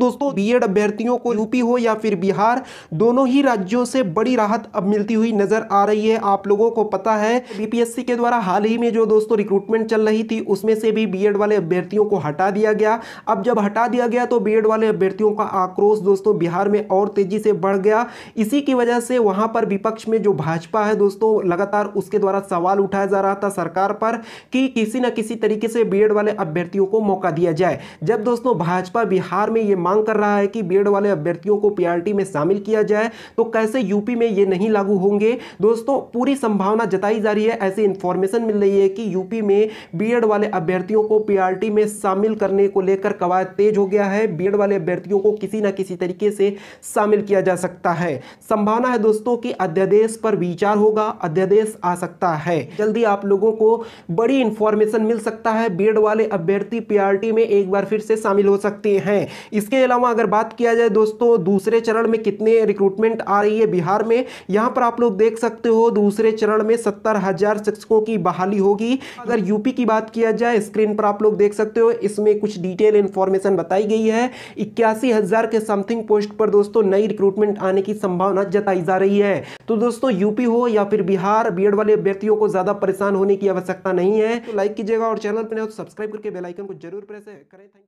दोस्तों बीएड अभ्यर्थियों को यूपी हो या फिर बिहार दोनों ही राज्यों से बड़ी राहत अब मिलती हुई नजर आ रही है आप लोगों को पता है बीपीएससी के द्वारा हाल ही में जो दोस्तों रिक्रूटमेंट चल रही थी उसमें से भी बीएड वाले अभ्यर्थियों को हटा दिया गया अब जब हटा दिया गया तो बीएड वाले अभ्यर्थियों का आक्रोश दोस्तों बिहार में और तेजी से बढ़ गया इसी की वजह से वहां पर विपक्ष में जो भाजपा है दोस्तों लगातार उसके द्वारा सवाल उठाया जा रहा था सरकार पर कि किसी न किसी तरीके से बी वाले अभ्यर्थियों को मौका दिया जाए जब दोस्तों भाजपा बिहार में ये मांग कर रहा है कि बीएड वाले अभ्यर्थियों को पीआरटी में शामिल किया जाए तो कैसे यूपी में ये नहीं लागू होंगे दोस्तों पूरी संभावना जताई जा रही है ऐसी इंफॉर्मेशन मिल रही है कि यूपी में बी वाले अभ्यर्थियों को पी में शामिल करने को लेकर कवायद तेज हो गया है बी वाले अभ्यर्थियों को किसी ना किसी तरीके से शामिल किया जा सकता है संभावना है दोस्तों की अध्यादेश पर विचार होगा अध्यादेश आ सकता है जल्दी आप लोगों को बड़ी इंफॉर्मेशन मिल सकता है बीएड वाले अभ्यर्थी पीआरटी में एक बार फिर से शामिल हो सकते हैं इसके इसके अलावा अगर बात किया जाए दोस्तों दूसरे चरण में कितने रिक्रूटमेंट आ रही है बिहार में यहाँ पर आप लोग देख सकते हो दूसरे चरण में सत्तर हजार शिक्षकों की बहाली होगी अगर यूपी की बात किया जाए स्क्रीन पर आप लोग देख सकते हो इसमें कुछ डिटेल इन्फॉर्मेशन बताई गई है इक्यासी के समथिंग पोस्ट पर दोस्तों नई रिक्रूटमेंट आने की संभावना जताई जा रही है तो दोस्तों यूपी हो या फिर बिहार बी वाले व्यक्तियों को ज्यादा परेशान होने की आवश्यकता नहीं है तो लाइक कीजिएगा और चैनल पर सब्सक्राइब तो करके बेलाइकन को जरूर प्रेस करें थैंक